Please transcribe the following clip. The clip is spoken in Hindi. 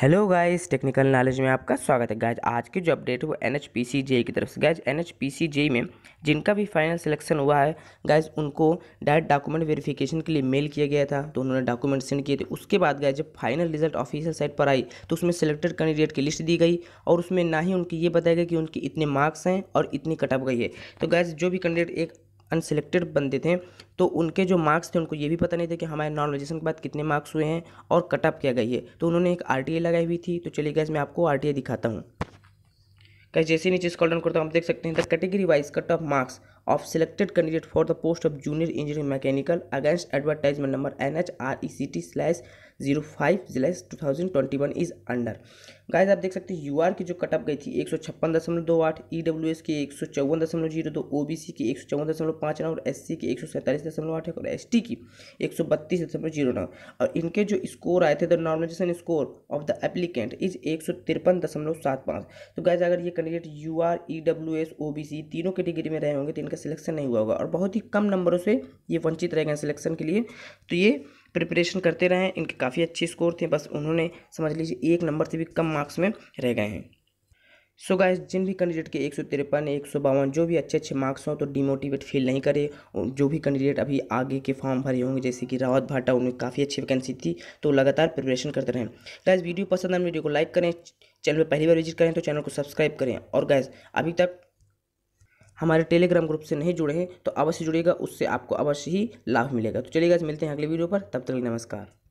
हेलो गाइस टेक्निकल नॉलेज में आपका स्वागत है गाइस आज की जो अपडेट है वो N H P C J की तरफ से guys N H P C J में जिनका भी फाइनल सिलेक्शन हुआ है गाइस उनको डायरेक्ट डॉक्यूमेंट वेरिफिकेशन के लिए मेल किया गया था तो उन्होंने डॉक्यूमेंट सेंड किए थे उसके बाद गाइस जब फाइनल रिजल्ट ऑफिशियल साइट पर आई तो उसमें सेलेक्टेड कैंडिडेट की लिस्ट दी गई और उसमें ना ही उनकी ये बताया गया कि उनके इतने मार्क्स हैं और इतनी कटअप गई है तो गाइज जो भी कैंडिडेट एक अनसेलेक्टेड बंदे थे तो उनके जो मार्क्स थे उनको ये भी पता नहीं था कि हमारे नॉर्मलाइजेशन के बाद कितने मार्क्स हुए हैं और कट ऑफ किया गई है तो उन्होंने एक आर लगाई हुई थी तो चलिए गैस मैं आपको आर दिखाता हूँ कैसे जैसे नीचे स्कॉल डाउन करता हूँ आप देख सकते हैं the category wise cut off marks of selected candidate for the post of junior engineering mechanical against advertisement number N H R E C T slash zero five slash two thousand twenty one is under guys आप देख सकते हैं यू आर की जो कटअप गई थी एक सौ छप्पन दशमलव दो आठ ई डब्ल्यू एस की एक सौ चौवन दशमलव जीरो दो ओ बी सी की एक सौ चौवन दशमलव पाँच नौ और एस सी की एक सौ सैंतालीस दशमलव आठ और एस टी की एक सौ बत्तीस दशमलव जीरो नौ और इनके जो स्कोर आए थे the normalisation score of the applicant is एक सौ तिरपन दशमलव सात पाँच तो गाइज अगर ये candidate U R E W S O B C तीनों कैटेगरी में रहे होंगे तो इनका का सिलेक्शन नहीं हुआ होगा और बहुत ही कम नंबरों से ये वंचित रह गए सिलेक्शन के लिए तो ये प्रिपरेशन करते रहें इनके काफ़ी अच्छे स्कोर थे बस उन्होंने समझ लीजिए एक नंबर से भी कम मार्क्स में रह गए हैं सो so गाइस जिन भी कैंडिडेट के एक सौ तिरपन एक सौ बावन जो भी अच्छे अच्छे मार्क्स हों तो डिमोटिवेट फील नहीं करे जो भी कैंडिडेट अभी आगे के फॉर्म भरे होंगे जैसे कि रावत भाटा उनमें काफ़ी अच्छी वैकेंसी थी तो लगातार प्रिपरेशन करते रहें गाइस वीडियो पसंद आए वीडियो को लाइक करें चैनल पर पहली बार विजिट करें तो चैनल को सब्सक्राइब करें और गैस अभी तक हमारे टेलीग्राम ग्रुप से नहीं जुड़े हैं तो अवश्य जुड़िएगा उससे आपको अवश्य ही लाभ मिलेगा तो चलिएगा मिलते हैं अगले वीडियो पर तब तक नमस्कार